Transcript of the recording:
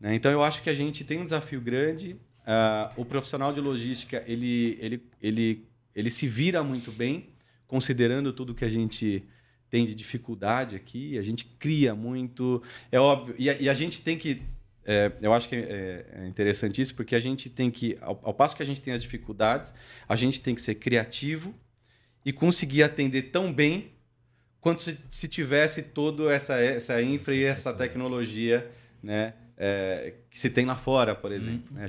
Né? Então eu acho que a gente tem um desafio grande. Uh, o profissional de logística ele, ele, ele, ele se vira muito bem, considerando tudo que a gente tem de dificuldade aqui. A gente cria muito, é óbvio. E a, e a gente tem que é, eu acho que é, é interessante isso, porque a gente tem que, ao, ao, passo que a gente tem as dificuldades, a gente tem que ser criativo e conseguir atender tão bem quanto se, se tivesse toda essa, essa infra e essa tecnologia né, é, que se tem lá fora, por exemplo. Uhum. Né?